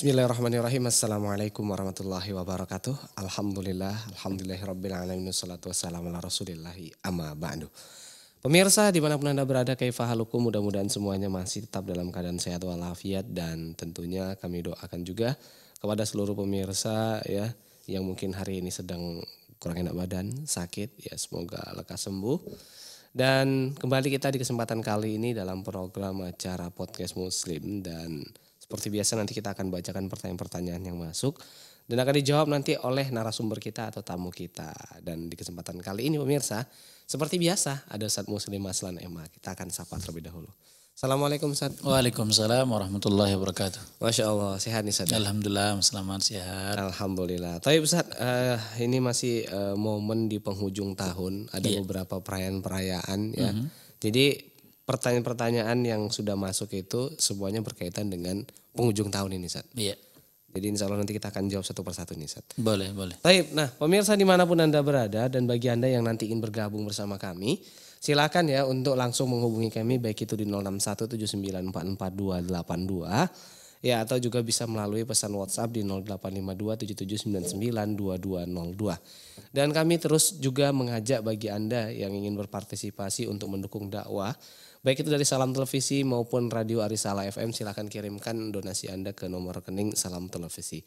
Bismillahirrahmanirrahim. Assalamualaikum warahmatullahi wabarakatuh. Alhamdulillah, alhamdulillahirabbil alamin wassalatu wassalamu ala rasulillahi amma ba'du. Pemirsa dimanapun Anda berada kaifahalukum mudah-mudahan semuanya masih tetap dalam keadaan sehat walafiat dan tentunya kami doakan juga kepada seluruh pemirsa ya yang mungkin hari ini sedang kurang enak badan, sakit ya semoga lekas sembuh. Dan kembali kita di kesempatan kali ini dalam program acara podcast Muslim dan seperti biasa nanti kita akan bacakan pertanyaan-pertanyaan yang masuk dan akan dijawab nanti oleh narasumber kita atau tamu kita. Dan di kesempatan kali ini pemirsa, seperti biasa ada Ustaz Muslim Maslan Emma. Kita akan sapa terlebih dahulu. Assalamualaikum Ustaz. Waalaikumsalam warahmatullahi wabarakatuh. Masya Allah, sehat nih Ustaz. Alhamdulillah, selamat sehat. Alhamdulillah. Tapi Ustaz, uh, eh, ini masih uh, momen di penghujung tahun. Ada yeah. beberapa perayaan-perayaan ya. Mm -hmm. Jadi pertanyaan-pertanyaan yang sudah masuk itu semuanya berkaitan dengan penghujung tahun ini saat. Iya. Jadi insya Allah nanti kita akan jawab satu persatu nih Sat. Boleh, boleh. Baik, nah pemirsa dimanapun Anda berada dan bagi Anda yang nanti ingin bergabung bersama kami, silakan ya untuk langsung menghubungi kami baik itu di 0617944282 ya atau juga bisa melalui pesan WhatsApp di 085277992202. Dan kami terus juga mengajak bagi Anda yang ingin berpartisipasi untuk mendukung dakwah Baik itu dari Salam Televisi maupun Radio Arisala FM silahkan kirimkan donasi Anda ke nomor rekening Salam Televisi.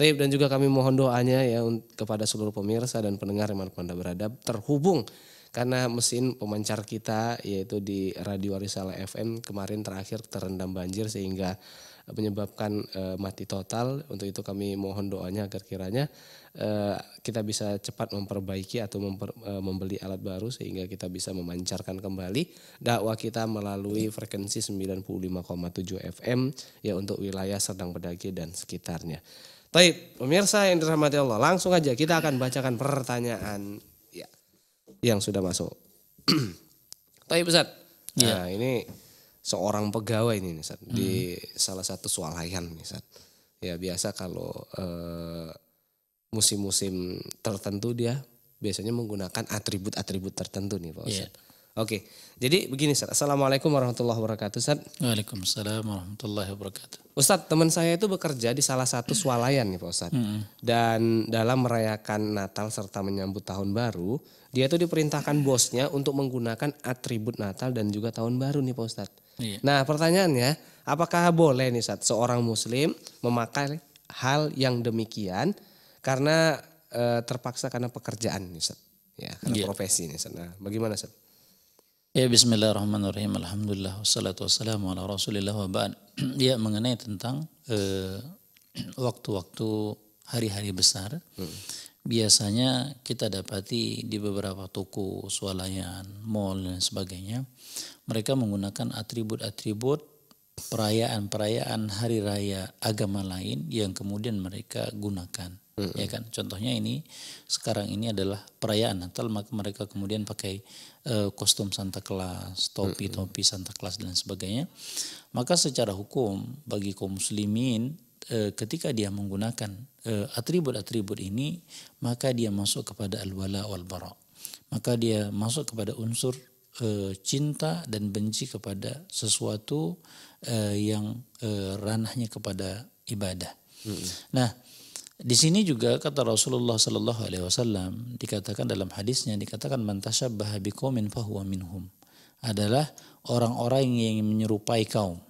Taib dan juga kami mohon doanya ya kepada seluruh pemirsa dan pendengar yang mana berada terhubung karena mesin pemancar kita yaitu di Radio Arisala FM kemarin terakhir terendam banjir sehingga menyebabkan uh, mati total. Untuk itu kami mohon doanya agar kiranya uh, kita bisa cepat memperbaiki atau memper, uh, membeli alat baru sehingga kita bisa memancarkan kembali dakwah kita melalui frekuensi 95,7 FM ya untuk wilayah Serdang Pedagi dan sekitarnya. Baik, pemirsa yang dirahmati Allah, langsung aja kita akan bacakan pertanyaan ya, yang sudah masuk. Tapi besar. Ya. Nah, ini seorang pegawai ini nih Sat, hmm. di salah satu swalayan Sat. Ya biasa kalau eh, musim-musim tertentu dia biasanya menggunakan atribut-atribut tertentu nih Pak Ustaz. Yeah. Oke. Jadi begini Ustaz. Assalamualaikum warahmatullahi wabarakatuh Ustaz. Waalaikumsalam warahmatullahi wabarakatuh. ustadz teman saya itu bekerja di salah satu swalayan nih Pak Ustaz. Mm-hmm. Dan dalam merayakan Natal serta menyambut tahun baru, dia itu diperintahkan bosnya untuk menggunakan atribut Natal dan juga tahun baru nih Pak Ustaz. Iya. Nah pertanyaannya, apakah boleh nih saat seorang muslim memakai hal yang demikian karena e, terpaksa karena pekerjaan nih saat, ya karena iya. profesi nih saat. Nah, bagaimana saat? Ya bismillahirrahmanirrahim. Alhamdulillah wassalatu wassalamu ala Rasulillah wa ya mengenai tentang eh, waktu-waktu e, hari-hari besar. Hmm biasanya kita dapati di beberapa toko, swalayan, mall dan sebagainya, mereka menggunakan atribut-atribut perayaan-perayaan hari raya agama lain yang kemudian mereka gunakan. Mm -hmm. Ya kan? Contohnya ini sekarang ini adalah perayaan Natal maka mereka kemudian pakai uh, kostum Santa Claus, topi-topi Santa Claus dan sebagainya. Maka secara hukum bagi kaum muslimin e, ketika dia menggunakan eh, atribut-atribut e, ini maka dia masuk kepada al-wala wal bara. Maka dia masuk kepada unsur e, cinta dan benci kepada sesuatu e, yang e, ranahnya kepada ibadah. Hmm. Nah, di sini juga kata Rasulullah Sallallahu Alaihi Wasallam dikatakan dalam hadisnya dikatakan mantasyabbaha biqaumin fahuwa minhum adalah orang-orang yang menyerupai kaum.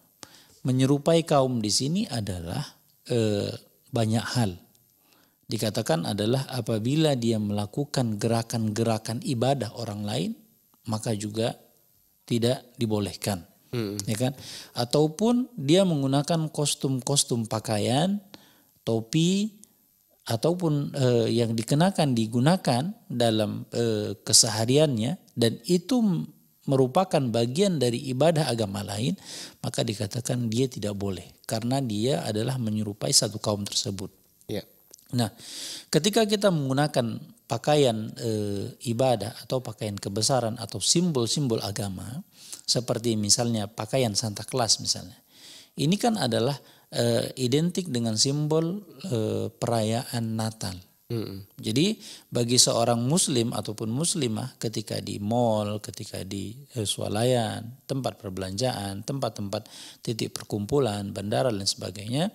Menyerupai kaum di sini adalah e, banyak hal. Dikatakan adalah apabila dia melakukan gerakan-gerakan ibadah orang lain, maka juga tidak dibolehkan. Hmm. Ya kan? Ataupun dia menggunakan kostum-kostum pakaian, topi ataupun e, yang dikenakan digunakan dalam e, kesehariannya dan itu merupakan bagian dari ibadah agama lain, maka dikatakan dia tidak boleh karena dia adalah menyerupai satu kaum tersebut. Ya. Nah, ketika kita menggunakan pakaian e, ibadah atau pakaian kebesaran atau simbol-simbol agama, seperti misalnya pakaian Santa Claus misalnya, ini kan adalah e, identik dengan simbol e, perayaan Natal Hmm. Jadi bagi seorang muslim ataupun muslimah ketika di mall, ketika di eh, swalayan, tempat perbelanjaan, tempat-tempat titik perkumpulan, bandara dan sebagainya,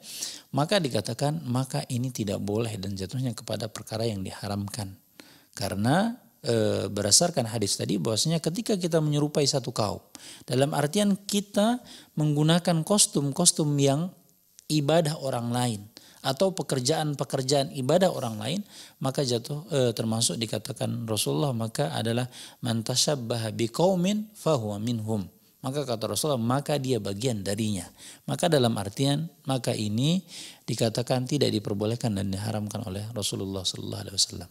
maka dikatakan maka ini tidak boleh dan jatuhnya kepada perkara yang diharamkan. Karena e, berdasarkan hadis tadi bahwasanya ketika kita menyerupai satu kaum dalam artian kita menggunakan kostum-kostum yang ibadah orang lain atau pekerjaan-pekerjaan ibadah orang lain maka jatuh eh, termasuk dikatakan Rasulullah maka adalah mantasyabbah biqaumin fahuwa minhum maka kata Rasulullah maka dia bagian darinya maka dalam artian maka ini dikatakan tidak diperbolehkan dan diharamkan oleh Rasulullah sallallahu alaihi wasallam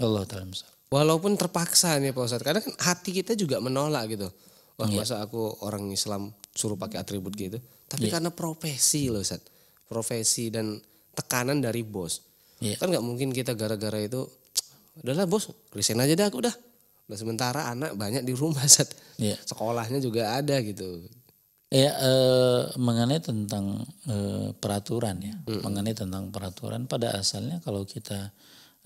Allah taala walaupun terpaksa nih Pak Ustaz karena kan hati kita juga menolak gitu wah yeah. masa aku orang Islam suruh pakai atribut gitu tapi yeah. karena profesi loh Ustaz profesi dan tekanan dari bos. Yeah. Kan nggak mungkin kita gara-gara itu adalah bos resign aja dah aku udah. Nah sementara anak banyak di rumah saat yeah. sekolahnya juga ada gitu. Ya eh, mengenai tentang eh, peraturan ya, mm -hmm. mengenai tentang peraturan pada asalnya kalau kita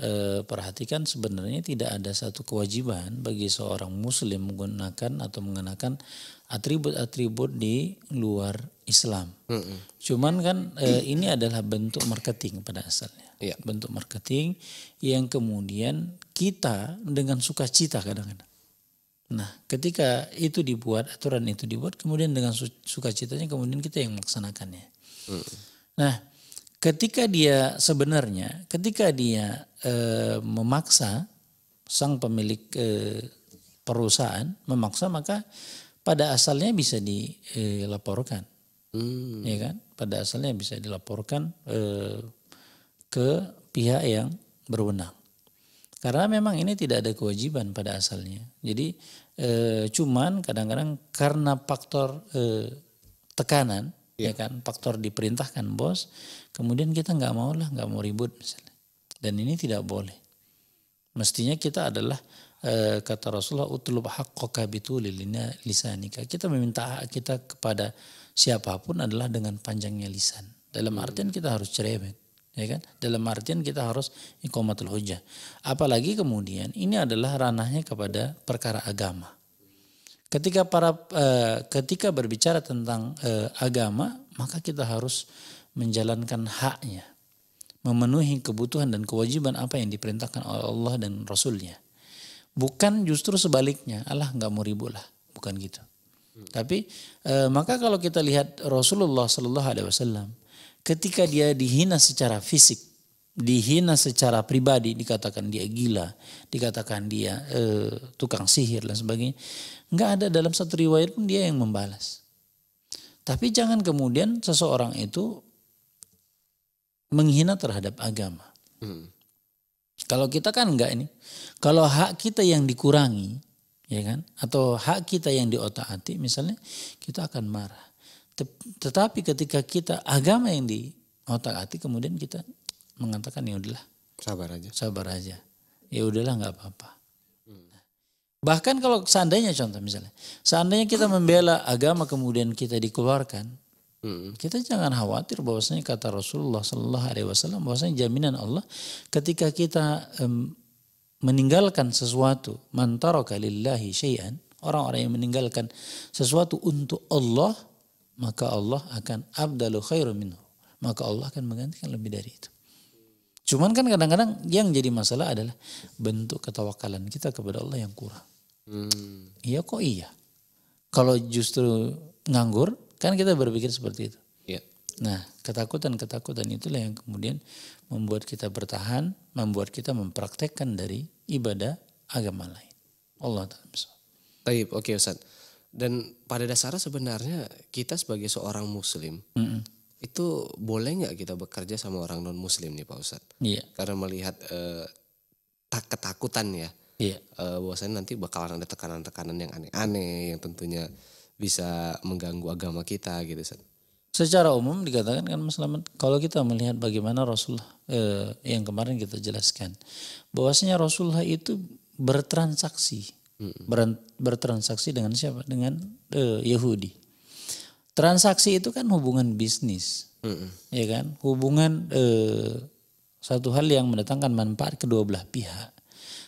eh, perhatikan sebenarnya tidak ada satu kewajiban bagi seorang muslim menggunakan atau mengenakan atribut-atribut di luar Islam. Mm -hmm. Cuman kan e, ini adalah bentuk marketing pada asalnya. Yeah. Bentuk marketing yang kemudian kita dengan sukacita kadang-kadang. Nah, ketika itu dibuat, aturan itu dibuat, kemudian dengan su sukacitanya kemudian kita yang melaksanakannya. Mm -hmm. Nah, ketika dia sebenarnya ketika dia e, memaksa sang pemilik e, perusahaan memaksa maka pada asalnya bisa dilaporkan, hmm. ya kan? Pada asalnya bisa dilaporkan eh, ke pihak yang berwenang. Karena memang ini tidak ada kewajiban pada asalnya. Jadi eh, cuman kadang-kadang karena faktor eh, tekanan, yeah. ya kan, faktor diperintahkan bos, kemudian kita nggak mau lah, nggak mau ribut misalnya. Dan ini tidak boleh. Mestinya kita adalah Eh, kata Rasulullah utlub haqqaka bitulilina lisanika. Kita meminta hak kita kepada siapapun adalah dengan panjangnya lisan. Dalam hmm. artian kita harus cerewet, ya kan? Dalam artian kita harus iqamatul hujah. Apalagi kemudian ini adalah ranahnya kepada perkara agama. Ketika para e, ketika berbicara tentang e, agama, maka kita harus menjalankan haknya, memenuhi kebutuhan dan kewajiban apa yang diperintahkan oleh Allah dan Rasulnya. Bukan justru sebaliknya, Allah nggak mau ribu lah, bukan gitu. Tapi e, maka kalau kita lihat Rasulullah Shallallahu Alaihi Wasallam, ketika dia dihina secara fisik, dihina secara pribadi, dikatakan dia gila, dikatakan dia e, tukang sihir dan sebagainya, nggak ada dalam satu riwayat pun dia yang membalas. Tapi jangan kemudian seseorang itu menghina terhadap agama. Hmm. Kalau kita kan enggak ini. Kalau hak kita yang dikurangi, ya kan? Atau hak kita yang diotak-atik misalnya, kita akan marah. Tetapi ketika kita agama yang diotak-atik kemudian kita mengatakan ya udahlah. Sabar aja. Sabar aja. Ya udahlah enggak apa-apa. Bahkan kalau seandainya contoh misalnya, seandainya kita membela agama kemudian kita dikeluarkan, Hmm. Kita jangan khawatir bahwasanya kata Rasulullah Sallallahu Alaihi Wasallam bahwasanya jaminan Allah ketika kita um, meninggalkan sesuatu mantaraka lillahi syai'an orang-orang yang meninggalkan sesuatu untuk Allah maka Allah akan abdalu khairu minhu maka Allah akan menggantikan lebih dari itu. Cuman kan kadang-kadang yang jadi masalah adalah bentuk ketawakalan kita kepada Allah yang kurang. Hmm. Iya kok iya. Kalau justru nganggur Kan kita berpikir seperti itu. Ya. Nah, ketakutan-ketakutan itulah yang kemudian membuat kita bertahan, membuat kita mempraktekkan dari ibadah agama lain. Allah Ta'ala Baik, oke okay, Ustaz. Dan pada dasarnya sebenarnya kita sebagai seorang muslim, mm -mm. itu boleh nggak kita bekerja sama orang non-muslim nih Pak Ustaz? Iya. Karena melihat eh, ketakutan ya. Iya. Yeah. uh, bahwasanya nanti bakalan ada tekanan-tekanan yang aneh-aneh yang tentunya bisa mengganggu agama kita gitu. Secara umum dikatakan kan Mas Lamed, kalau kita melihat bagaimana Rasulullah eh, yang kemarin kita jelaskan, bahwasanya Rasulullah itu bertransaksi, hmm. bertransaksi dengan siapa? Dengan eh, Yahudi. Transaksi itu kan hubungan bisnis, hmm. ya kan? Hubungan eh, satu hal yang mendatangkan manfaat kedua belah pihak.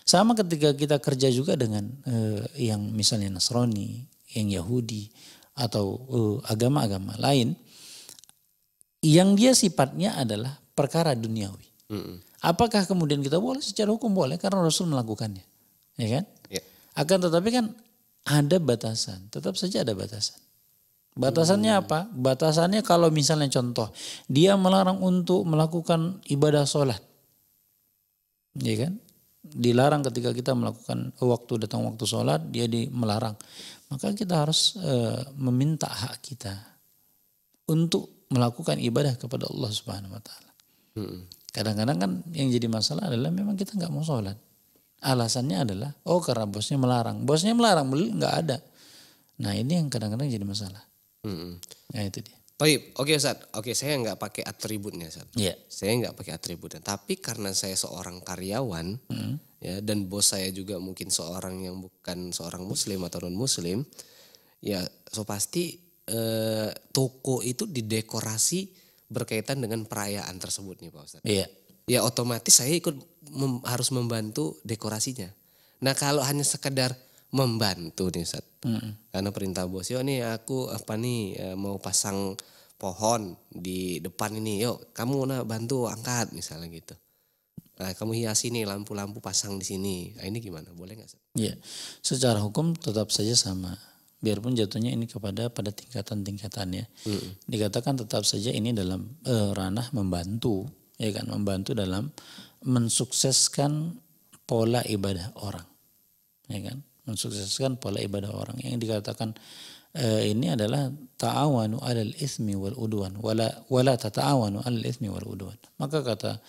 Sama ketika kita kerja juga dengan eh, yang misalnya Nasrani, yang Yahudi atau eh, agama-agama uh, lain yang dia sifatnya adalah perkara duniawi. Mm -hmm. Apakah kemudian kita boleh secara hukum boleh karena Rasul melakukannya, ya kan? Yeah. Akan tetapi kan ada batasan, tetap saja ada batasan. Batasannya hmm. apa? Batasannya kalau misalnya contoh dia melarang untuk melakukan ibadah sholat, ya kan? Dilarang ketika kita melakukan waktu datang waktu sholat dia di melarang maka kita harus e, meminta hak kita untuk melakukan ibadah kepada Allah Subhanahu wa taala. Hmm. Kadang-kadang kan yang jadi masalah adalah memang kita nggak mau sholat. Alasannya adalah oh karena bosnya melarang. Bosnya melarang, nggak ada. Nah ini yang kadang-kadang jadi masalah. Hmm. Nah itu dia. oke okay, Ustaz. Oke, okay, saya nggak pakai atributnya Ustaz. Iya. Yeah. Saya nggak pakai atributnya. Tapi karena saya seorang karyawan, mm ya dan bos saya juga mungkin seorang yang bukan seorang muslim atau non muslim ya so pasti eh, toko itu didekorasi berkaitan dengan perayaan tersebut nih pak ustadz iya ya otomatis saya ikut mem harus membantu dekorasinya nah kalau hanya sekedar membantu nih ustadz mm. karena perintah bos yo nih aku apa nih eh, mau pasang pohon di depan ini yuk kamu nak bantu angkat misalnya gitu Nah, kamu hiasi nih lampu-lampu pasang di sini. Nah, ini gimana? Boleh nggak? Iya, secara hukum tetap saja sama. Biarpun jatuhnya ini kepada pada tingkatan-tingkatannya. Mm-hmm. Dikatakan tetap saja ini dalam uh, ranah membantu, ya kan? Membantu dalam mensukseskan pola ibadah orang, ya kan? Mensukseskan pola ibadah orang yang dikatakan uh, ini adalah ta'awanu alal ismi wal udwan wala wala tata'awanu alal ismi wal udwan. Maka kata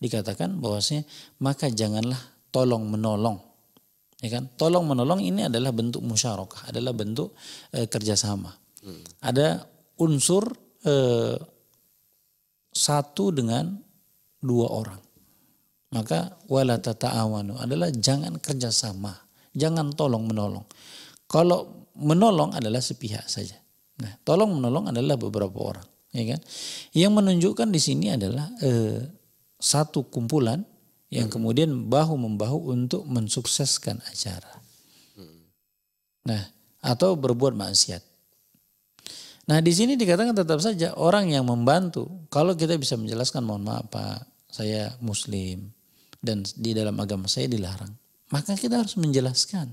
dikatakan bahwasanya maka janganlah tolong menolong ya kan tolong menolong ini adalah bentuk musyarakah adalah bentuk e, kerjasama hmm. ada unsur e, satu dengan dua orang maka wala tata'awanu adalah jangan kerjasama jangan tolong menolong kalau menolong adalah sepihak saja nah tolong menolong adalah beberapa orang ya kan yang menunjukkan di sini adalah e, satu kumpulan yang hmm. kemudian bahu membahu untuk mensukseskan acara. Hmm. Nah, atau berbuat maksiat. Nah, di sini dikatakan tetap saja orang yang membantu. Kalau kita bisa menjelaskan, mohon maaf Pak, saya muslim dan di dalam agama saya dilarang. Maka kita harus menjelaskan.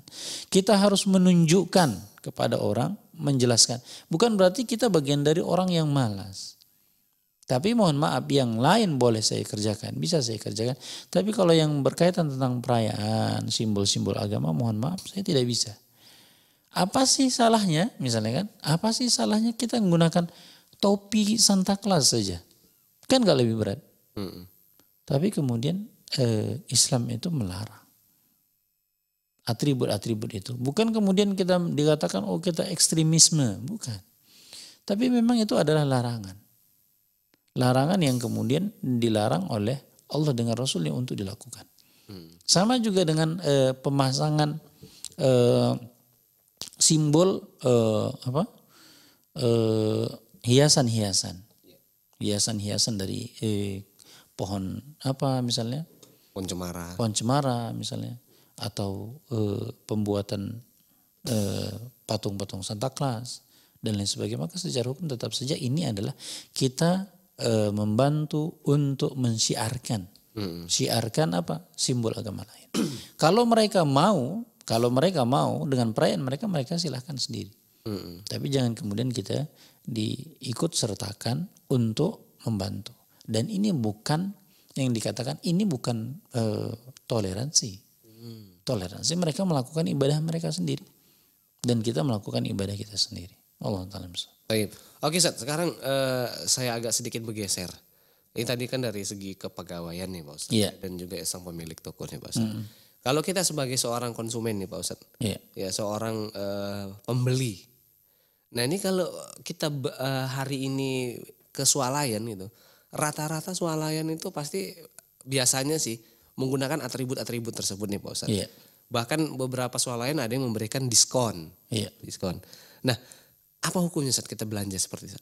Kita harus menunjukkan kepada orang menjelaskan. Bukan berarti kita bagian dari orang yang malas. Tapi mohon maaf yang lain boleh saya kerjakan, bisa saya kerjakan. Tapi kalau yang berkaitan tentang perayaan, simbol-simbol agama, mohon maaf saya tidak bisa. Apa sih salahnya misalnya kan? Apa sih salahnya kita menggunakan topi Santa Claus saja? Kan gak lebih berat. Mm Tapi kemudian eh, Islam itu melarang atribut-atribut itu. Bukan kemudian kita dikatakan oh kita ekstremisme, bukan. Tapi memang itu adalah larangan. Larangan yang kemudian dilarang oleh Allah dengan Rasulnya untuk dilakukan. Hmm. Sama juga dengan e, pemasangan e, simbol e, apa hiasan-hiasan, hiasan-hiasan dari e, pohon apa misalnya? Pohon cemara. Pohon cemara misalnya, atau e, pembuatan patung-patung Santa Claus dan lain sebagainya. Maka secara hukum tetap saja ini adalah kita e, membantu untuk mensiarkan. Hmm. Siarkan apa? Simbol agama lain. kalau mereka mau, kalau mereka mau dengan perayaan mereka mereka silahkan sendiri. Hmm. Tapi jangan kemudian kita diikut sertakan untuk membantu. Dan ini bukan yang dikatakan ini bukan e, toleransi. Hmm. Toleransi mereka melakukan ibadah mereka sendiri dan kita melakukan ibadah kita sendiri. Allah taala Oke, Oke, Ustaz, sekarang uh, saya agak sedikit bergeser. Ini tadi kan dari segi kepegawaian nih Pak Ustadz yeah. dan juga ya, sang pemilik toko nih Pak Ustadz. Mm. Kalau kita sebagai seorang konsumen nih Pak Ustadz, yeah. ya seorang uh, pembeli. Nah ini kalau kita uh, hari ini ke swalayan gitu, rata-rata swalayan itu pasti biasanya sih menggunakan atribut-atribut tersebut nih Pak Ustadz. Yeah. Bahkan beberapa swalayan ada yang memberikan diskon. Yeah. Diskon. Nah apa hukumnya saat kita belanja seperti itu?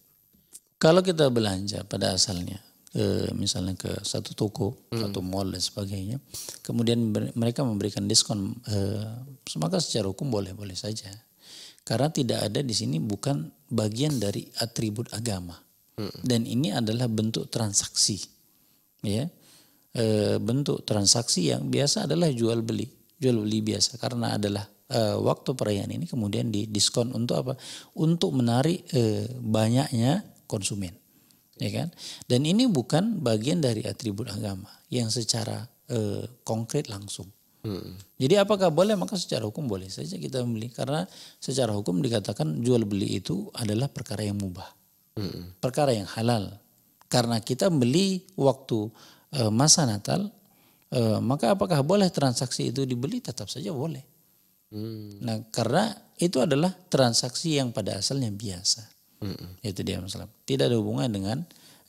Kalau kita belanja pada asalnya, ke, misalnya ke satu toko, hmm. satu mall dan sebagainya, kemudian mereka memberikan diskon, eh, maka secara hukum boleh-boleh saja. Karena tidak ada di sini bukan bagian dari atribut agama. Hmm. Dan ini adalah bentuk transaksi. Ya. E, bentuk transaksi yang biasa adalah jual beli, jual beli biasa karena adalah uh, waktu perayaan ini kemudian didiskon untuk apa? Untuk menarik uh, banyaknya konsumen, ya kan? Dan ini bukan bagian dari atribut agama yang secara uh, konkret langsung. Hmm. Jadi apakah boleh? Maka secara hukum boleh saja kita beli karena secara hukum dikatakan jual beli itu adalah perkara yang mubah, hmm. perkara yang halal. Karena kita beli waktu e, masa Natal, maka apakah boleh transaksi itu dibeli? Tetap saja boleh. Hmm. Nah karena itu adalah transaksi yang pada asalnya biasa. Hmm. Itu dia masalah. Tidak ada hubungan dengan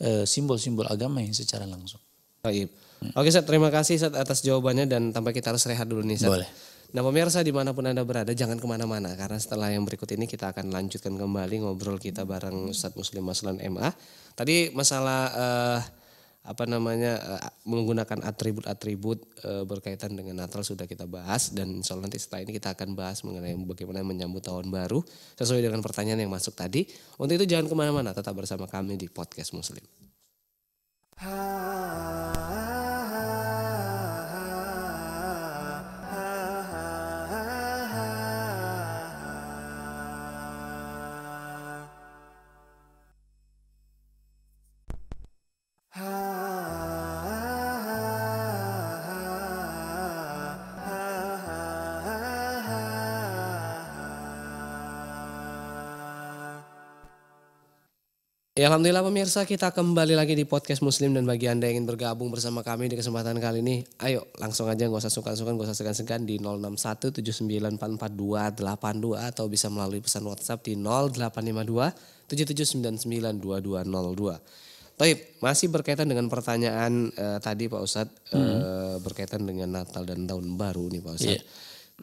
eh, simbol-simbol uh, agama yang secara langsung. Baik. Hmm. Oke Seth, terima kasih Seth atas jawabannya dan tampak kita harus rehat dulu nih Seth. Boleh. Nah pemirsa dimanapun Anda berada jangan kemana-mana karena setelah yang berikut ini kita akan lanjutkan kembali ngobrol kita bareng Ustadz Muslim Maslan MA. Tadi masalah uh, apa namanya eh, menggunakan atribut-atribut eh, berkaitan dengan Natal sudah kita bahas dan soal nanti setelah ini kita akan bahas mengenai bagaimana menyambut tahun baru sesuai dengan pertanyaan yang masuk tadi. Untuk itu jangan kemana-mana, tetap bersama kami di podcast Muslim. Ha -ha. Ya Alhamdulillah pemirsa kita kembali lagi di podcast Muslim dan bagi Anda yang ingin bergabung bersama kami di kesempatan kali ini ayo langsung aja gak usah sungkan-sungkan gak usah segan-segan di 0617944282 atau bisa melalui pesan WhatsApp di 0852 Taib masih berkaitan dengan pertanyaan uh, tadi Pak Ustadz hmm. uh, berkaitan dengan Natal dan Tahun Baru nih Pak Ustadz. Yeah.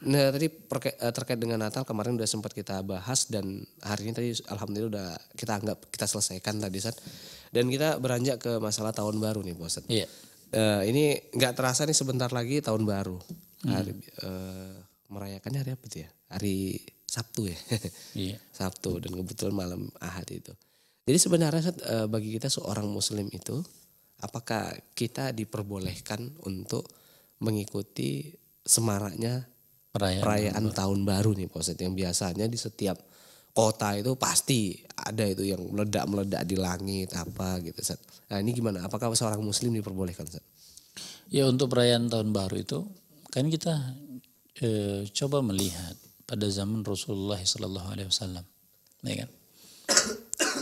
Nah tadi eh, terkait dengan Natal kemarin udah sempat kita bahas dan hari ini tadi alhamdulillah udah kita anggap kita selesaikan tadi saat Dan kita beranjak ke masalah tahun baru nih Bos. Iya. Yeah. Uh, ini nggak terasa nih sebentar lagi tahun baru. Hmm. Hari, uh, merayakannya hari apa sih ya? Hari Sabtu ya. iya. Yeah. Sabtu dan kebetulan malam Ahad itu. Jadi sebenarnya Sat, uh, eh, bagi kita seorang muslim itu apakah kita diperbolehkan untuk mengikuti semaraknya perayaan, perayaan tahun baru nih Poset yang biasanya di setiap kota itu pasti ada itu yang meledak-meledak di langit apa gitu Set. Nah ini gimana? Apakah seorang muslim diperbolehkan Set? Ya untuk perayaan tahun baru itu kan kita e, coba melihat pada zaman Rasulullah Shallallahu Alaihi Wasallam, ya kan?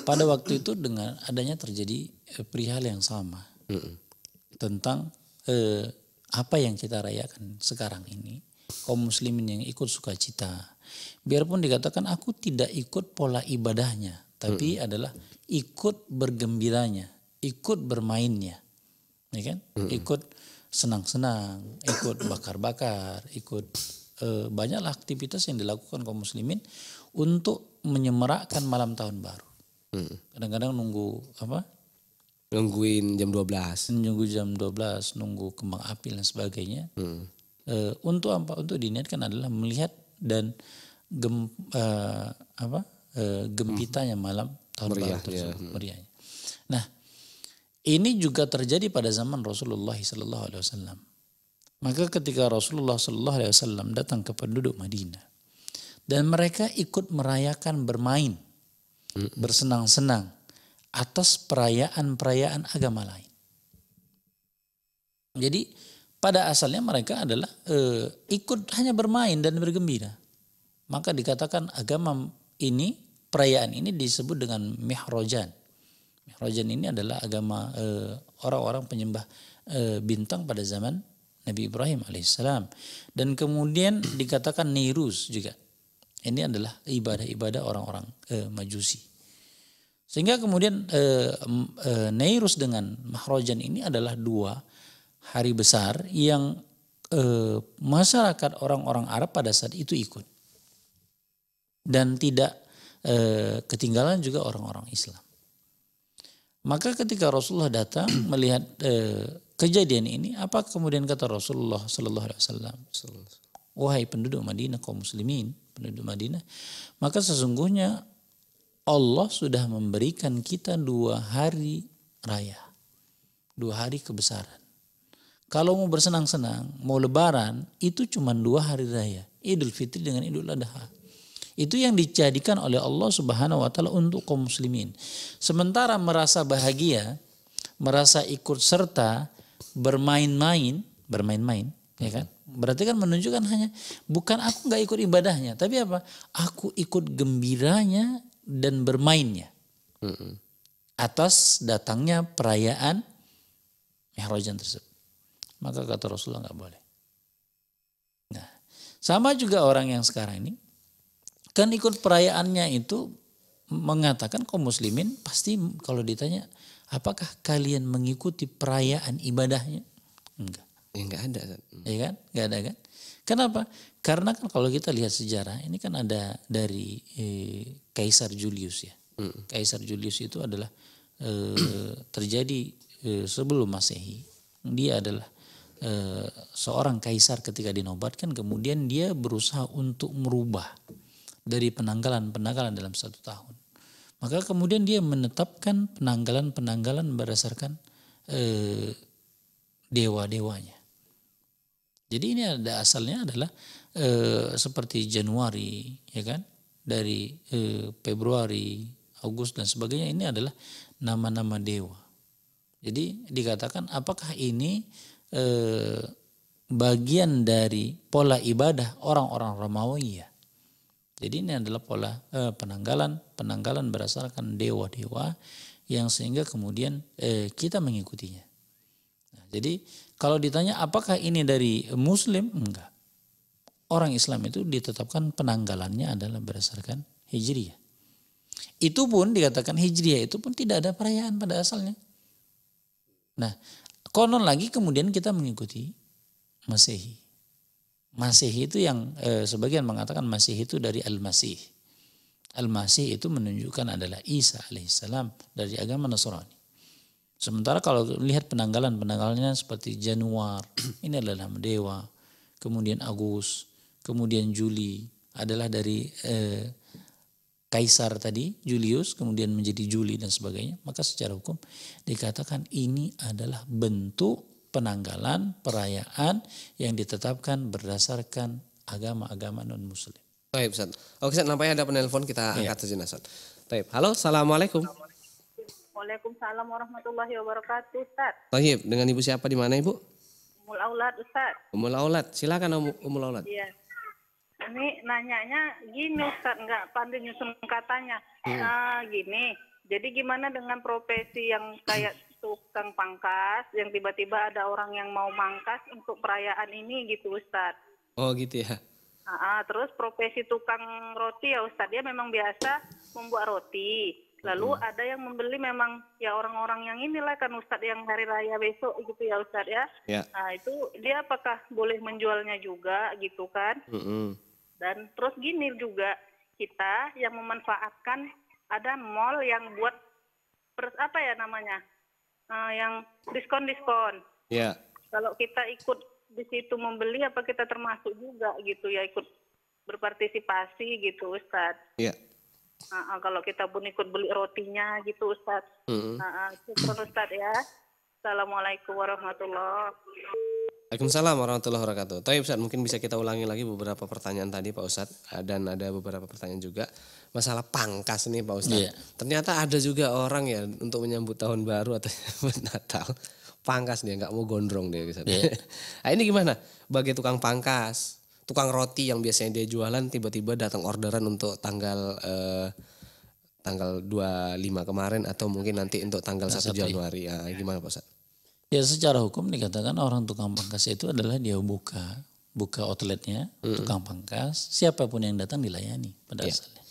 Pada waktu itu dengan adanya terjadi eh, perihal yang sama mm -mm. tentang e, apa yang kita rayakan sekarang ini kaum muslimin yang ikut sukacita. Biarpun dikatakan aku tidak ikut pola ibadahnya, tapi hmm. adalah ikut bergembiranya, ikut bermainnya. Ya kan? Hmm. Ikut senang-senang, ikut bakar-bakar, ikut e, banyaklah aktivitas yang dilakukan kaum muslimin untuk menyemerakkan malam tahun baru. kadang Kadang-kadang nunggu apa? Nungguin jam 12. Nunggu jam 12, nunggu kembang api dan sebagainya. Hmm e, untuk apa untuk diniatkan adalah melihat dan gem, e, apa e, gempitanya hmm. malam tahun baru tersebut ya. meriahnya. Nah ini juga terjadi pada zaman Rasulullah Sallallahu Alaihi Wasallam. Maka ketika Rasulullah Sallallahu Alaihi Wasallam datang ke penduduk Madinah dan mereka ikut merayakan bermain, hmm. bersenang-senang atas perayaan-perayaan agama lain. Jadi pada asalnya mereka adalah e, ikut hanya bermain dan bergembira. Maka dikatakan agama ini perayaan ini disebut dengan mihrojan. Mihrojan ini adalah agama eh, orang-orang penyembah e, bintang pada zaman Nabi Ibrahim alaihissalam. Dan kemudian dikatakan nirus juga. Ini adalah ibadah-ibadah orang-orang e, majusi. Sehingga kemudian e, e, nirus dengan mihrojan ini adalah dua hari besar yang e, masyarakat orang-orang Arab pada saat itu ikut dan tidak e, ketinggalan juga orang-orang Islam. Maka ketika Rasulullah datang melihat e, kejadian ini, apa kemudian kata Rasulullah Sallallahu Alaihi Wasallam? Wahai penduduk Madinah, kaum muslimin, penduduk Madinah, maka sesungguhnya Allah sudah memberikan kita dua hari raya, dua hari kebesaran. Kalau mau bersenang-senang, mau lebaran, itu cuma dua hari raya. Idul Fitri dengan Idul Adha. Itu yang dijadikan oleh Allah Subhanahu wa taala untuk kaum muslimin. Sementara merasa bahagia, merasa ikut serta, bermain-main, bermain-main, ya kan? Berarti kan menunjukkan hanya bukan aku nggak ikut ibadahnya, tapi apa? Aku ikut gembiranya dan bermainnya. Atas datangnya perayaan mihrajan tersebut. Maka kata Rasulullah nggak boleh. Nah, sama juga orang yang sekarang ini kan ikut perayaannya itu mengatakan kaum muslimin pasti kalau ditanya apakah kalian mengikuti perayaan ibadahnya? Enggak. Ya, enggak ada. Hmm. Iya kan? Enggak ada kan? Kenapa? Karena kan kalau kita lihat sejarah ini kan ada dari eh, Kaisar Julius ya. Mm. Kaisar Julius itu adalah eh, terjadi eh, sebelum Masehi. Dia adalah e, seorang kaisar ketika dinobatkan kemudian dia berusaha untuk merubah dari penanggalan-penanggalan dalam satu tahun. Maka kemudian dia menetapkan penanggalan-penanggalan berdasarkan e, dewa-dewanya. Jadi ini ada asalnya adalah e, seperti Januari, ya kan? Dari e, Februari, Agustus dan sebagainya ini adalah nama-nama dewa. Jadi dikatakan apakah ini Eh, bagian dari pola ibadah orang-orang Romawi ya. Jadi ini adalah pola eh, penanggalan penanggalan berdasarkan dewa-dewa yang sehingga kemudian eh, kita mengikutinya. Nah, jadi kalau ditanya apakah ini dari Muslim enggak? Orang Islam itu ditetapkan penanggalannya adalah berdasarkan hijriyah. Itu pun dikatakan hijriah itu pun tidak ada perayaan pada asalnya. Nah, Konon lagi kemudian kita mengikuti Masehi. Masehi itu yang e, sebagian mengatakan Masehi itu dari Al-Masih. Al-Masih itu menunjukkan adalah Isa alaihissalam dari agama Nasrani. Sementara kalau lihat penanggalan-penanggalannya seperti Januar, ini adalah Dewa, kemudian Agus, kemudian Juli adalah dari eh, kaisar tadi Julius kemudian menjadi Juli dan sebagainya maka secara hukum dikatakan ini adalah bentuk penanggalan perayaan yang ditetapkan berdasarkan agama-agama non muslim. Baik, Ustaz. Oke, Ustaz, nampaknya ada penelpon kita iya. angkat saja, Ustaz. Baik. Halo, Assalamualaikum. Waalaikumsalam warahmatullahi wabarakatuh, Ustaz. Baik, dengan Ibu siapa di mana, Ibu? Umul Aulad, Ustaz. Umul Aulad, silakan Umul Aulad. Iya. Ini nanyanya gini Ustaz, nggak pandai nyusun katanya. Hmm. Nah, gini, jadi gimana dengan profesi yang kayak tukang pangkas, yang tiba-tiba ada orang yang mau mangkas untuk perayaan ini gitu Ustaz. Oh gitu ya. Nah, terus profesi tukang roti ya Ustaz, dia memang biasa membuat roti. Lalu hmm. ada yang membeli memang ya orang-orang yang inilah kan Ustadz yang hari raya besok gitu ya Ustadz ya. ya. Nah itu dia apakah boleh menjualnya juga gitu kan? Hmm. Dan terus gini juga kita yang memanfaatkan ada mall yang buat apa ya namanya uh, yang diskon diskon. Yeah. Kalau kita ikut di situ membeli apa kita termasuk juga gitu ya ikut berpartisipasi gitu Ustad. Iya. Yeah. Uh, eh, uh, kalau kita pun ikut beli rotinya gitu Ustadz. Mm -hmm. uh, uh, Ustadz ya. Assalamualaikum warahmatullahi wabarakatuh. Waalaikumsalam warahmatullahi wabarakatuh. Tapi Ustaz, mungkin bisa kita ulangi lagi beberapa pertanyaan tadi Pak Ustaz eh, dan ada beberapa pertanyaan juga masalah pangkas nih Pak Ustaz. Yeah. Ternyata ada juga orang ya untuk menyambut tahun baru atau Natal pangkas dia nggak mau gondrong dia Ustaz. Yeah. nah, ini gimana? Bagi tukang pangkas, tukang roti yang biasanya dia jualan tiba-tiba datang orderan untuk tanggal eh, tanggal 25 kemarin atau mungkin nanti untuk tanggal nah, satu 1 Januari. Ya, gimana Pak Ustaz? Ya secara hukum dikatakan orang tukang pangkas itu adalah dia buka buka outletnya mm tukang pangkas siapapun yang datang dilayani pada yeah. asalnya.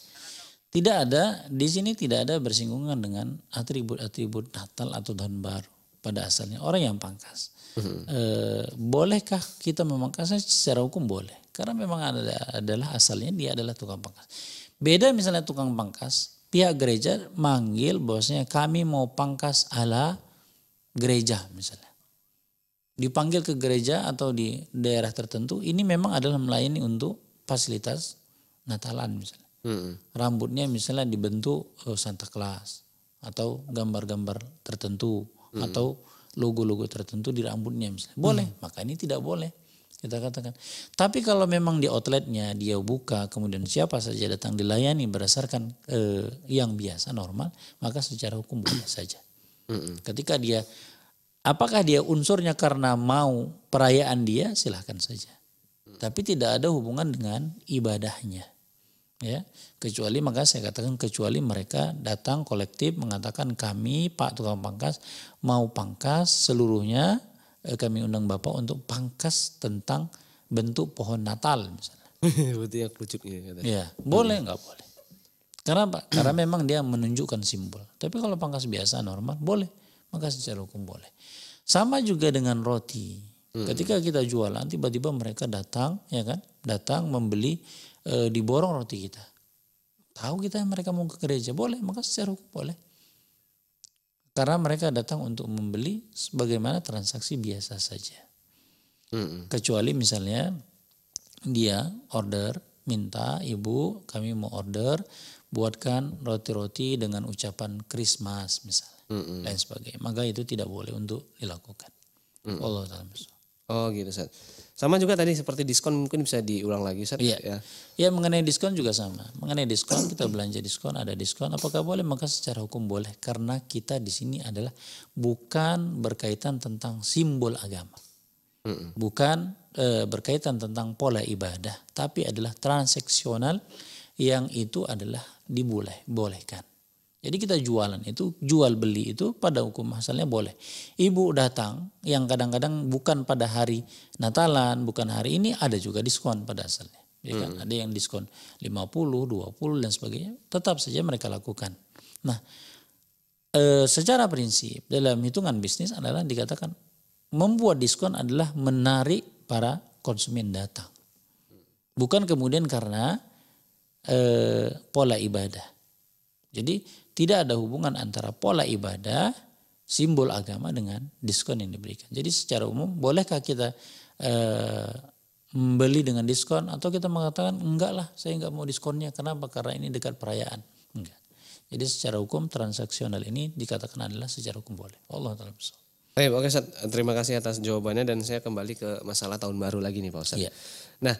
Tidak ada di sini tidak ada bersinggungan dengan atribut-atribut Natal atau tahun baru pada asalnya orang yang pangkas. Mm e, bolehkah kita memangkasnya secara hukum boleh karena memang ada adalah asalnya dia adalah tukang pangkas. Beda misalnya tukang pangkas pihak gereja manggil bosnya kami mau pangkas ala gereja misalnya. Dipanggil ke gereja atau di daerah tertentu, ini memang adalah melayani untuk fasilitas Natalan misalnya. Hmm. Rambutnya misalnya dibentuk eh, Santa Claus atau gambar-gambar tertentu hmm. atau logo-logo tertentu di rambutnya misalnya. Boleh, hmm. maka ini tidak boleh kita katakan. Tapi kalau memang di outletnya dia buka, kemudian siapa saja datang dilayani berdasarkan eh, yang biasa normal, maka secara hukum boleh saja. Mm-mm. Ketika dia apakah dia unsurnya karena mau perayaan dia silahkan saja. Mm. Tapi tidak ada hubungan dengan ibadahnya. Ya, kecuali maka saya katakan kecuali mereka datang kolektif mengatakan kami Pak tukang pangkas mau pangkas seluruhnya eh, kami undang Bapak untuk pangkas tentang bentuk pohon Natal misalnya. Berarti yang Ya, boleh nggak boleh? Karena apa? Karena memang dia menunjukkan simbol. Tapi kalau pangkas biasa normal boleh, pangkas secara hukum boleh. Sama juga dengan roti. Hmm. Ketika kita jualan tiba-tiba mereka datang ya kan, datang membeli e, eh, diborong roti kita. Tahu kita mereka mau ke gereja boleh, maka secara hukum boleh. Karena mereka datang untuk membeli sebagaimana transaksi biasa saja. Hmm. Kecuali misalnya dia order minta ibu kami mau order buatkan roti-roti dengan ucapan Christmas misalnya mm -mm. lain sebagainya maka itu tidak boleh untuk dilakukan mm -mm. Allah taala oh gitu Ustaz. sama juga tadi seperti diskon mungkin bisa diulang lagi Ustaz. Iya. ya ya mengenai diskon juga sama mengenai diskon kita belanja diskon ada diskon apakah boleh maka secara hukum boleh karena kita di sini adalah bukan berkaitan tentang simbol agama mm -mm. bukan e, berkaitan tentang pola ibadah tapi adalah transaksional yang itu adalah diboleh, bolehkan. Jadi kita jualan itu, jual beli itu pada hukum asalnya boleh. Ibu datang yang kadang-kadang bukan pada hari Natalan, bukan hari ini ada juga diskon pada asalnya. Ya kan? Hmm. Ada yang diskon 50, 20 dan sebagainya. Tetap saja mereka lakukan. Nah, e, secara prinsip dalam hitungan bisnis adalah dikatakan membuat diskon adalah menarik para konsumen datang. Bukan kemudian karena Eh, pola ibadah. Jadi tidak ada hubungan antara pola ibadah, simbol agama dengan diskon yang diberikan. Jadi secara umum bolehkah kita e, membeli dengan diskon atau kita mengatakan enggak lah saya enggak mau diskonnya kenapa karena ini dekat perayaan enggak jadi secara hukum transaksional ini dikatakan adalah secara hukum boleh Allah taala Baik, oke Ustaz. Terima kasih atas jawabannya dan saya kembali ke masalah tahun baru lagi nih Pak Ustaz. Iya. Nah,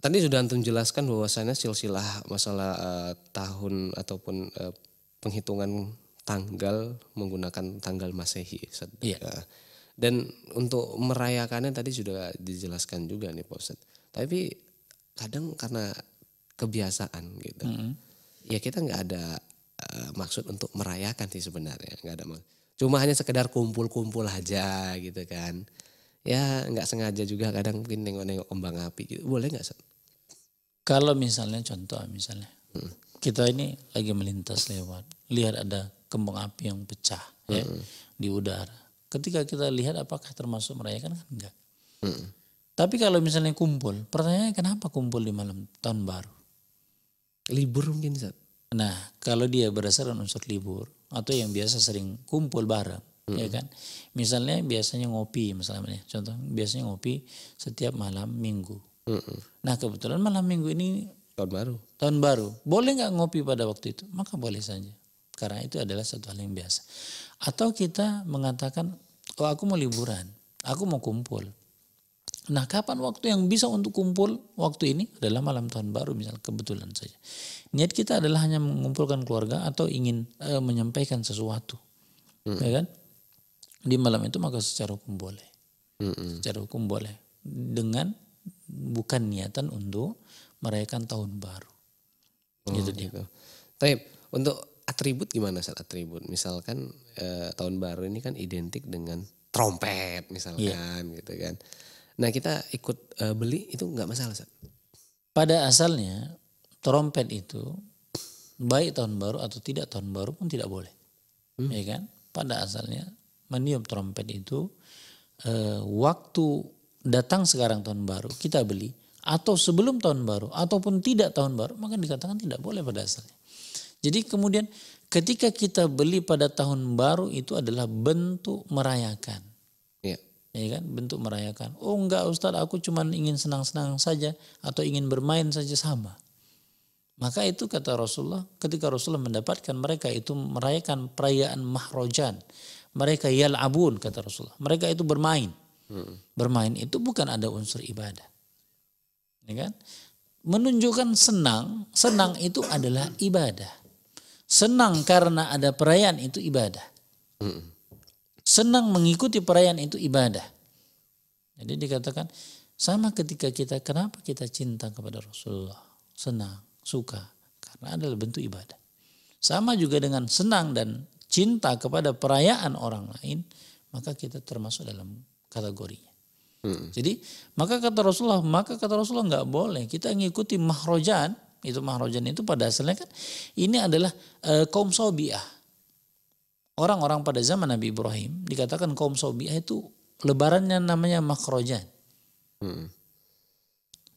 tadi sudah antum jelaskan bahwasanya silsilah masalah uh, tahun ataupun uh, penghitungan tanggal menggunakan tanggal masehi. Iya. Eh, dan untuk merayakannya tadi sudah dijelaskan juga nih Pak Ustadz. Tapi kadang karena kebiasaan gitu. Mm -hmm. Ya kita nggak ada uh, maksud untuk merayakan sih sebenarnya, nggak ada maksud. Cuma hanya sekedar kumpul-kumpul aja gitu kan ya nggak sengaja juga kadang mungkin nengok-nengok kembang api gitu boleh nggak son? Kalau misalnya contoh misalnya hmm. kita ini lagi melintas lewat lihat ada kembang api yang pecah ya, hmm. di udara ketika kita lihat apakah termasuk merayakan kan enggak. hmm. Tapi kalau misalnya kumpul, pertanyaannya kenapa kumpul di malam tahun baru? Libur mungkin Zat. Nah, kalau dia berdasarkan unsur libur atau yang biasa sering kumpul bareng, hmm. ya kan misalnya biasanya ngopi misalnya ya? contoh biasanya ngopi setiap malam minggu hmm. nah kebetulan malam minggu ini tahun baru tahun baru boleh nggak ngopi pada waktu itu maka boleh saja karena itu adalah satu hal yang biasa atau kita mengatakan oh aku mau liburan aku mau kumpul Nah, kapan waktu yang bisa untuk kumpul waktu ini adalah malam tahun baru misal kebetulan saja. Niat kita adalah hanya mengumpulkan keluarga atau ingin e, menyampaikan sesuatu. Hmm. Ya kan? di malam itu maka secara hukum boleh. mm hmm Secara hukum boleh dengan bukan niatan untuk merayakan tahun baru. Oh, gitu dia. Gitu. Tapi untuk atribut gimana saat atribut? Misalkan eh, tahun baru ini kan identik dengan trompet misalkan yeah. gitu kan. Nah kita ikut eh, beli itu nggak masalah saat? Pada asalnya trompet itu baik tahun baru atau tidak tahun baru pun tidak boleh, hmm. ya kan? Pada asalnya meniup trompet itu e, waktu datang sekarang tahun baru kita beli atau sebelum tahun baru ataupun tidak tahun baru maka dikatakan tidak boleh pada asalnya. Jadi kemudian ketika kita beli pada tahun baru itu adalah bentuk merayakan. Iya. Ya kan? Bentuk merayakan. Oh enggak Ustaz aku cuma ingin senang-senang saja atau ingin bermain saja sama. Maka itu kata Rasulullah ketika Rasulullah mendapatkan mereka itu merayakan perayaan mahrojan mereka yal'abun kata Rasulullah. Mereka itu bermain. Hmm. Bermain itu bukan ada unsur ibadah. Ya kan? Menunjukkan senang, senang itu adalah ibadah. Senang karena ada perayaan itu ibadah. Senang mengikuti perayaan itu ibadah. Jadi dikatakan sama ketika kita kenapa kita cinta kepada Rasulullah? Senang, suka karena adalah bentuk ibadah. Sama juga dengan senang dan cinta kepada perayaan orang lain, maka kita termasuk dalam kategorinya. Hmm. Jadi maka kata Rasulullah, maka kata Rasulullah nggak boleh kita ngikuti mahrojan itu mahrojan itu pada asalnya kan ini adalah e, kaum sobiah orang-orang pada zaman Nabi Ibrahim dikatakan kaum sobiah itu lebarannya namanya mahrojan hmm.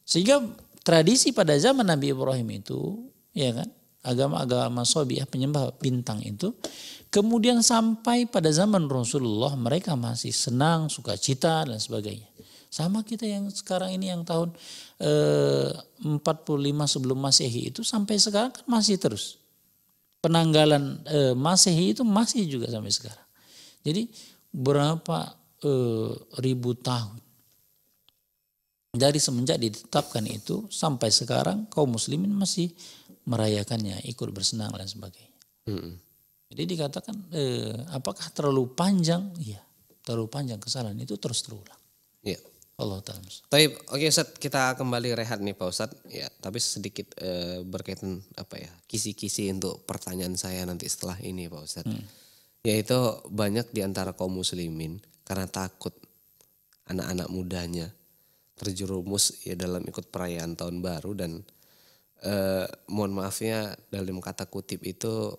sehingga tradisi pada zaman Nabi Ibrahim itu ya kan agama-agama sobiah penyembah bintang itu Kemudian sampai pada zaman Rasulullah mereka masih senang, sukacita dan sebagainya. Sama kita yang sekarang ini yang tahun eh, 45 sebelum Masehi itu sampai sekarang kan masih terus. Penanggalan eh, Masehi itu masih juga sampai sekarang. Jadi berapa eh, ribu tahun dari semenjak ditetapkan itu sampai sekarang kaum muslimin masih merayakannya, ikut bersenang dan sebagainya. -hmm. Jadi dikatakan eh, apakah terlalu panjang? Iya, terlalu panjang kesalahan itu terus terulang. Iya. Allah taala. Tapi oke okay, Ustaz, kita kembali rehat nih Pak Ustaz. Ya, tapi sedikit eh, berkaitan apa ya? kisi-kisi untuk pertanyaan saya nanti setelah ini Pak Ustaz. Hmm. Yaitu banyak di antara kaum muslimin karena takut anak-anak mudanya terjerumus ya dalam ikut perayaan tahun baru dan eh, mohon maafnya dalam kata kutip itu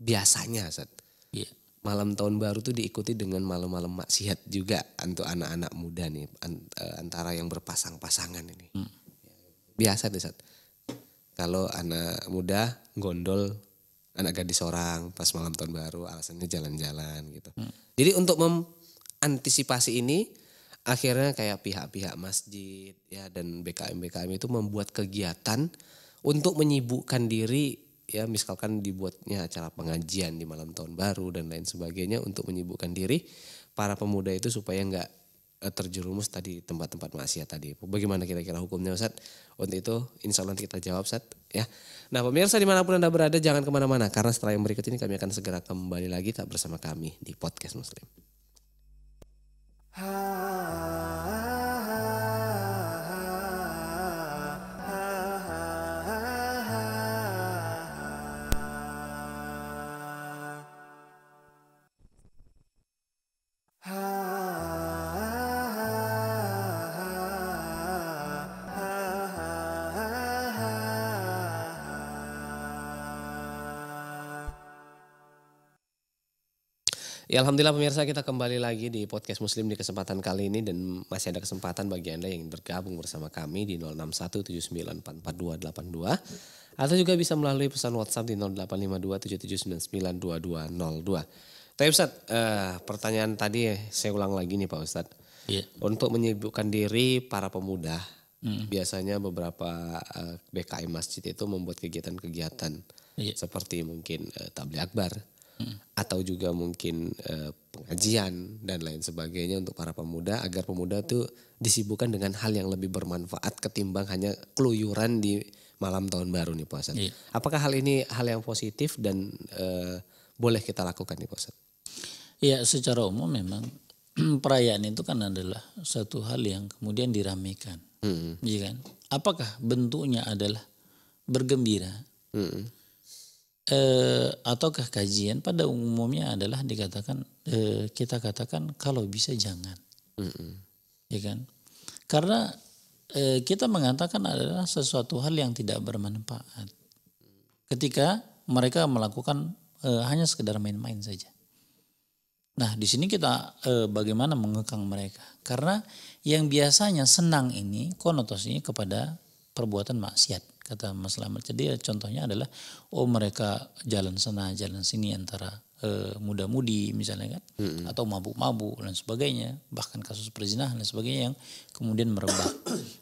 biasanya saat yeah. Iya. Malam tahun baru tuh diikuti dengan malam-malam maksiat juga untuk anak-anak muda nih e, antara yang berpasang-pasangan ini. Hmm. Biasa deh saat Kalau anak muda gondol anak gadis orang pas malam tahun baru alasannya jalan-jalan gitu. Hmm. Jadi untuk mengantisipasi ini akhirnya kayak pihak-pihak masjid ya dan BKM BKM itu membuat kegiatan untuk menyibukkan diri ya misalkan dibuatnya acara pengajian di malam tahun baru dan lain sebagainya untuk menyibukkan diri para pemuda itu supaya nggak eh, terjerumus tadi tempat-tempat maksiat tadi. Bagaimana kira-kira hukumnya Ustaz? Untuk itu insya Allah nanti kita jawab Ustaz. Ya. Nah pemirsa dimanapun Anda berada jangan kemana-mana. Karena setelah yang berikut ini kami akan segera kembali lagi tak bersama kami di Podcast Muslim. Ha -ha. Ya Alhamdulillah pemirsa kita kembali lagi di Podcast Muslim di kesempatan kali ini dan masih ada kesempatan bagi Anda yang bergabung bersama kami di 0617944282 atau juga bisa melalui pesan WhatsApp di 085277992202. Tapi Ustaz, eh, pertanyaan tadi saya ulang lagi nih Pak Ustaz. Yeah. Untuk menyibukkan diri para pemuda, mm. biasanya beberapa eh, BKM masjid itu membuat kegiatan-kegiatan yeah. seperti mungkin eh, tabli akbar, atau juga mungkin uh, pengajian dan lain sebagainya untuk para pemuda agar pemuda tuh disibukkan dengan hal yang lebih bermanfaat ketimbang hanya keluyuran di malam tahun baru nih Pak Iya. Apakah hal ini hal yang positif dan eh, boleh kita lakukan nih puasa? ya Iya, secara umum memang perayaan itu kan adalah satu hal yang kemudian diramaikan, Mm -hmm. ya kan? Apakah bentuknya adalah bergembira? Mm -hmm e, ataukah kajian pada umumnya adalah dikatakan e, kita katakan kalau bisa jangan mm hmm ya kan karena e, kita mengatakan adalah sesuatu hal yang tidak bermanfaat ketika mereka melakukan e, hanya sekedar main-main saja nah di sini kita e, bagaimana mengekang mereka karena yang biasanya senang ini konotasinya kepada perbuatan maksiat kata Mas Slamet. Jadi ya, contohnya adalah oh mereka jalan sana jalan sini antara e, muda-mudi misalnya kan -hmm. atau mabuk-mabuk dan sebagainya, bahkan kasus perzinahan dan sebagainya yang kemudian merebak.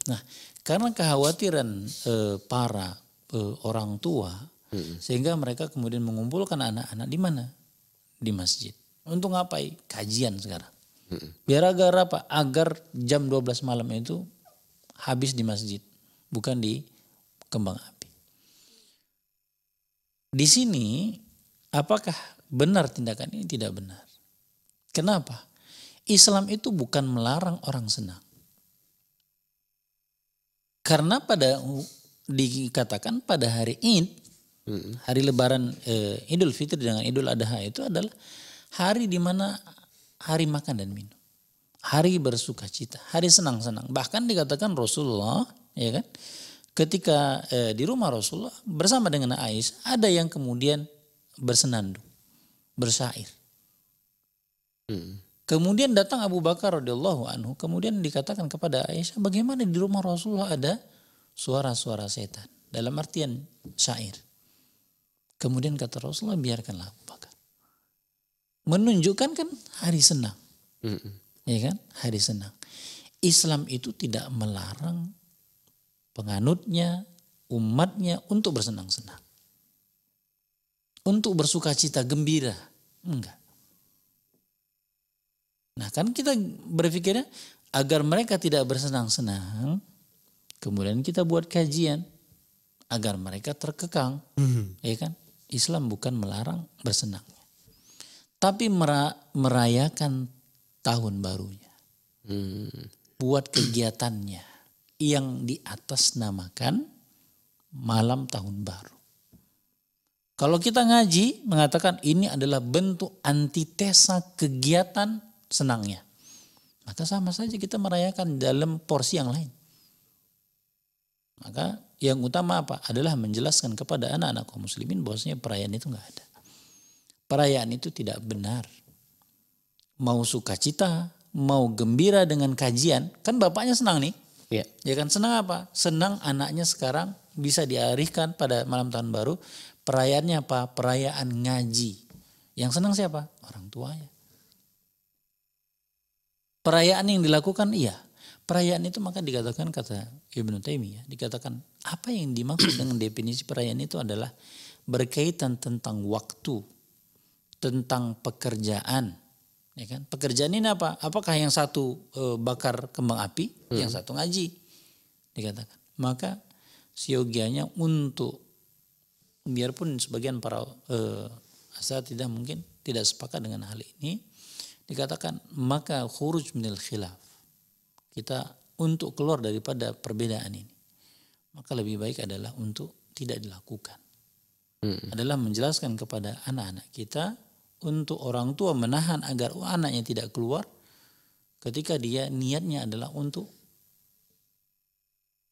nah, karena kekhawatiran e, para e, orang tua -hmm. sehingga mereka kemudian mengumpulkan anak-anak di mana? Di masjid. Untuk ngapain? Kajian sekarang. Biar agar apa? Agar jam 12 malam itu habis di masjid, bukan di kembang api. Di sini apakah benar tindakan ini? Tidak benar. Kenapa? Islam itu bukan melarang orang senang. Karena pada dikatakan pada hari Id, hari Lebaran eh, Idul Fitri dengan Idul Adha itu adalah hari dimana hari makan dan minum, hari bersuka cita, hari senang-senang. Bahkan dikatakan Rasulullah, ya kan, ketika eh, di rumah Rasulullah bersama dengan Aisyah ada yang kemudian bersenandung, bersair. Hmm. Kemudian datang Abu Bakar radhiyallahu anhu, kemudian dikatakan kepada Aisyah, bagaimana di rumah Rasulullah ada suara-suara setan dalam artian syair. Kemudian kata Rasulullah, biarkanlah Abu Bakar. Menunjukkan kan hari senang. Hmm. Ya kan? Hari senang. Islam itu tidak melarang penganutnya, umatnya untuk bersenang-senang. Untuk bersuka cita, gembira. Enggak. Nah kan kita berpikirnya agar mereka tidak bersenang-senang, kemudian kita buat kajian agar mereka terkekang, mm-hmm. ya kan? Islam bukan melarang bersenangnya, tapi merayakan tahun barunya, mm. buat kegiatannya, yang di atas namakan malam tahun baru. Kalau kita ngaji mengatakan ini adalah bentuk antitesa kegiatan senangnya. Maka sama saja kita merayakan dalam porsi yang lain. Maka yang utama apa? Adalah menjelaskan kepada anak-anak kaum muslimin bahwasanya perayaan itu nggak ada. Perayaan itu tidak benar. Mau sukacita, mau gembira dengan kajian, kan bapaknya senang nih. Ya, Ya kan senang apa? Senang anaknya sekarang bisa diarihkan pada malam tahun baru. Perayaannya apa? Perayaan ngaji. Yang senang siapa? Orang tuanya. Perayaan yang dilakukan iya. Perayaan itu maka dikatakan kata Ibn Taimiyah dikatakan apa yang dimaksud dengan definisi perayaan itu adalah berkaitan tentang waktu, tentang pekerjaan, ya kan pekerjaan ini apa apakah yang satu e, bakar kembang api hmm. yang satu ngaji dikatakan maka siogianya untuk biarpun sebagian para e, asa tidak mungkin tidak sepakat dengan hal ini dikatakan maka khuruj minil khilaf kita untuk keluar daripada perbedaan ini maka lebih baik adalah untuk tidak dilakukan hmm. adalah menjelaskan kepada anak-anak kita untuk orang tua menahan agar anaknya tidak keluar ketika dia niatnya adalah untuk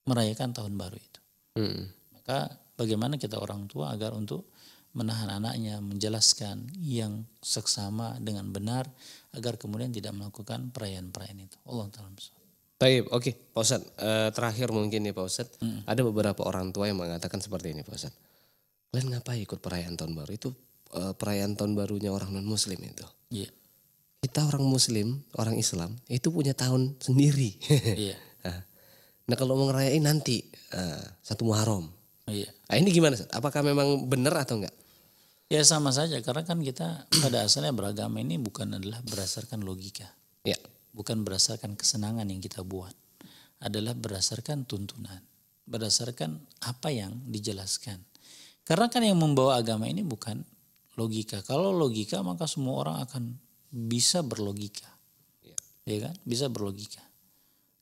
merayakan tahun baru itu. Hmm. Maka bagaimana kita orang tua agar untuk menahan anaknya menjelaskan yang seksama dengan benar agar kemudian tidak melakukan perayaan-perayaan itu. Allah taala Baik, oke, okay. Pak Ustadz. Uh, terakhir mungkin nih Pak Ustadz, hmm. ada beberapa orang tua yang mengatakan seperti ini Pak Ustadz. Kalian ngapain ikut perayaan tahun baru itu uh, perayaan tahun barunya orang non muslim itu. Yeah. Kita orang muslim, orang Islam itu punya tahun sendiri. Iya. Ah. nah, kalau mau ngerayain nanti uh, satu Muharram. Nah, ini gimana? Apakah memang benar atau enggak? Ya sama saja karena kan kita pada asalnya beragama ini bukan adalah berdasarkan logika. Ya. Bukan berdasarkan kesenangan yang kita buat. Adalah berdasarkan tuntunan. Berdasarkan apa yang dijelaskan. Karena kan yang membawa agama ini bukan logika. Kalau logika maka semua orang akan bisa berlogika. Ya, ya kan? Bisa berlogika.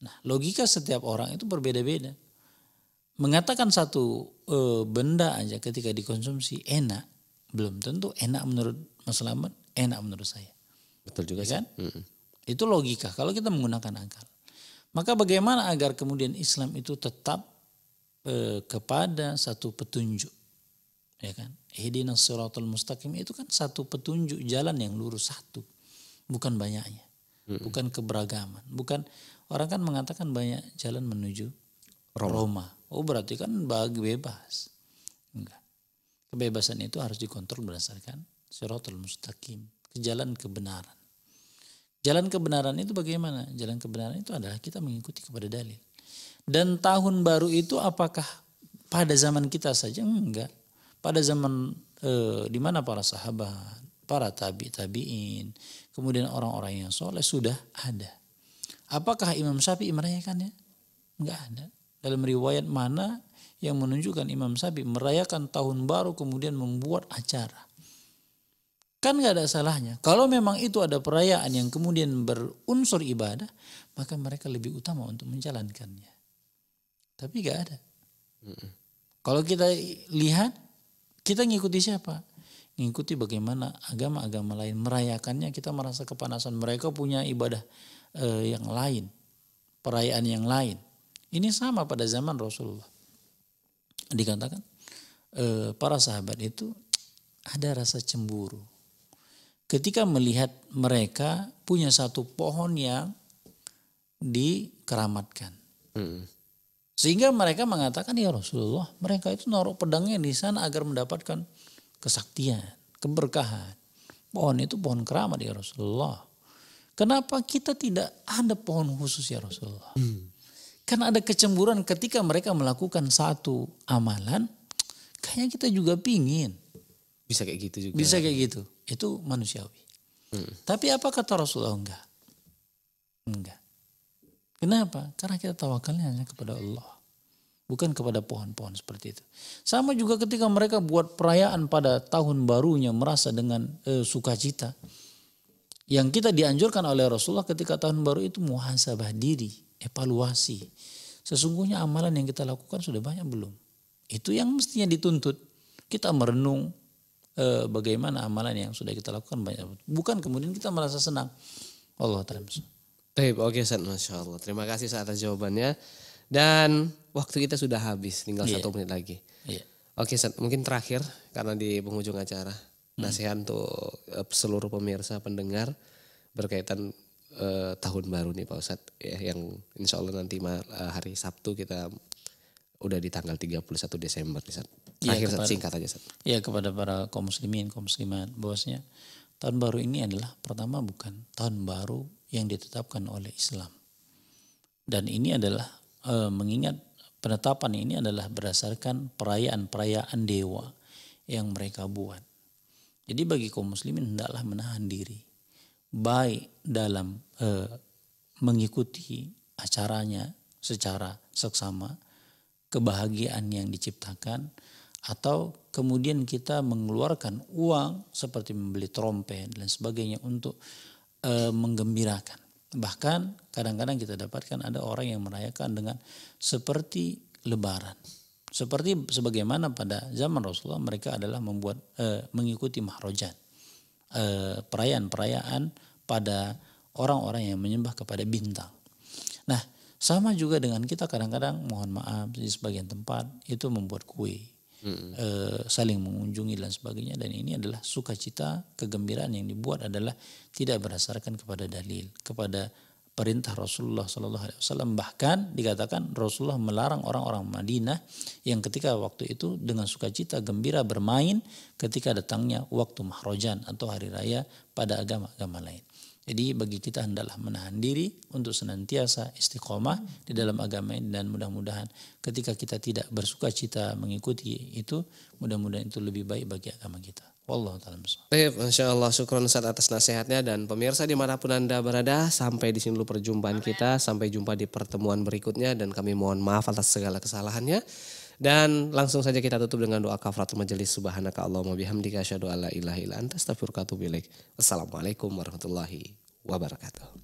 Nah, logika setiap orang itu berbeda-beda. Mengatakan satu e, benda aja ketika dikonsumsi enak, belum tentu enak menurut Mas enak menurut saya. Betul juga ya kan? Mm -hmm. Itu logika kalau kita menggunakan akal. Maka bagaimana agar kemudian Islam itu tetap e, kepada satu petunjuk ya kan hidina suratul mustaqim itu kan satu petunjuk jalan yang lurus satu bukan banyaknya hmm. bukan keberagaman bukan orang kan mengatakan banyak jalan menuju Roma, Roma. oh berarti kan bagi bebas enggak kebebasan itu harus dikontrol berdasarkan suratul mustaqim ke jalan kebenaran jalan kebenaran itu bagaimana jalan kebenaran itu adalah kita mengikuti kepada dalil dan tahun baru itu apakah pada zaman kita saja enggak pada zaman e, di mana para sahabat, para tabi tabiin, kemudian orang-orang yang soleh sudah ada. Apakah Imam Syafi'i merayakannya? Enggak ada. Dalam riwayat mana yang menunjukkan Imam Syafi'i merayakan tahun baru kemudian membuat acara. Kan enggak ada salahnya. Kalau memang itu ada perayaan yang kemudian berunsur ibadah, maka mereka lebih utama untuk menjalankannya. Tapi enggak ada. Mm -mm. Kalau kita lihat kita ngikuti siapa? Ngikuti bagaimana agama-agama lain merayakannya. Kita merasa kepanasan. Mereka punya ibadah eh, yang lain, perayaan yang lain. Ini sama pada zaman Rasulullah. Dikatakan eh, para sahabat itu ada rasa cemburu. Ketika melihat mereka punya satu pohon yang dikeramatkan. Hmm. Sehingga mereka mengatakan ya Rasulullah mereka itu naruh pedangnya di sana agar mendapatkan kesaktian, keberkahan. Pohon itu pohon keramat ya Rasulullah. Kenapa kita tidak ada pohon khusus ya Rasulullah? Hmm. Karena ada kecemburuan ketika mereka melakukan satu amalan, kayaknya kita juga pingin. Bisa kayak gitu juga. Bisa kayak gitu. Itu manusiawi. Hmm. Tapi apa kata Rasulullah? Enggak. Enggak. Kenapa? Karena kita tawakalnya hanya kepada Allah. Bukan kepada pohon-pohon seperti itu. Sama juga ketika mereka buat perayaan pada tahun barunya merasa dengan e, sukacita. Yang kita dianjurkan oleh Rasulullah ketika tahun baru itu muhasabah diri, evaluasi. Sesungguhnya amalan yang kita lakukan sudah banyak belum? Itu yang mestinya dituntut. Kita merenung e, bagaimana amalan yang sudah kita lakukan banyak. Bukan kemudian kita merasa senang. Allah Ta'ala. Oke, oke okay, Masya Allah. Terima kasih atas jawabannya. Dan waktu kita sudah habis, tinggal yeah. satu menit lagi. Yeah. Oke okay, mungkin terakhir karena di penghujung acara. Hmm. Nasihat untuk eh, seluruh pemirsa, pendengar berkaitan uh, tahun baru nih Pak Ustaz. Ya, yang insya Allah nanti uh, hari Sabtu kita udah di tanggal 31 Desember nih Ustaz. Iya, terakhir ya, kepada, singkat aja Ustaz. Ya kepada para kaum muslimin, kaum muslimat bahwasanya tahun baru ini adalah pertama bukan tahun baru yang ditetapkan oleh Islam. Dan ini adalah e, mengingat penetapan ini adalah berdasarkan perayaan-perayaan dewa yang mereka buat. Jadi bagi kaum muslimin hendaklah menahan diri baik dalam e, mengikuti acaranya secara seksama kebahagiaan yang diciptakan atau kemudian kita mengeluarkan uang seperti membeli trompet dan sebagainya untuk e, menggembirakan. Bahkan kadang-kadang kita dapatkan ada orang yang merayakan dengan seperti lebaran. Seperti sebagaimana pada zaman Rasulullah mereka adalah membuat e, mengikuti mahrojan. E, perayaan-perayaan pada orang-orang yang menyembah kepada bintang. Nah, sama juga dengan kita kadang-kadang mohon maaf di sebagian tempat itu membuat kue hmm. e, saling mengunjungi dan sebagainya dan ini adalah sukacita kegembiraan yang dibuat adalah tidak berdasarkan kepada dalil kepada perintah Rasulullah Shallallahu Alaihi Wasallam bahkan dikatakan Rasulullah melarang orang-orang Madinah yang ketika waktu itu dengan sukacita gembira bermain ketika datangnya waktu mahrojan atau hari raya pada agama-agama lain jadi bagi kita hendaklah menahan diri untuk senantiasa istiqomah di dalam agama ini dan mudah-mudahan ketika kita tidak bersuka cita mengikuti itu mudah-mudahan itu lebih baik bagi agama kita. Wallahu ta'ala Baik, Masya Allah, syukur Ustaz atas nasihatnya dan pemirsa dimanapun Anda berada, sampai di sini dulu perjumpaan kita, sampai jumpa di pertemuan berikutnya dan kami mohon maaf atas segala kesalahannya. Dan langsung saja kita tutup dengan doa kafaratul majelis subhanaka Allahumma bihamdika asyhadu alla ilaha illa anta astaghfiruka wa assalamualaikum warahmatullahi wabarakatuh.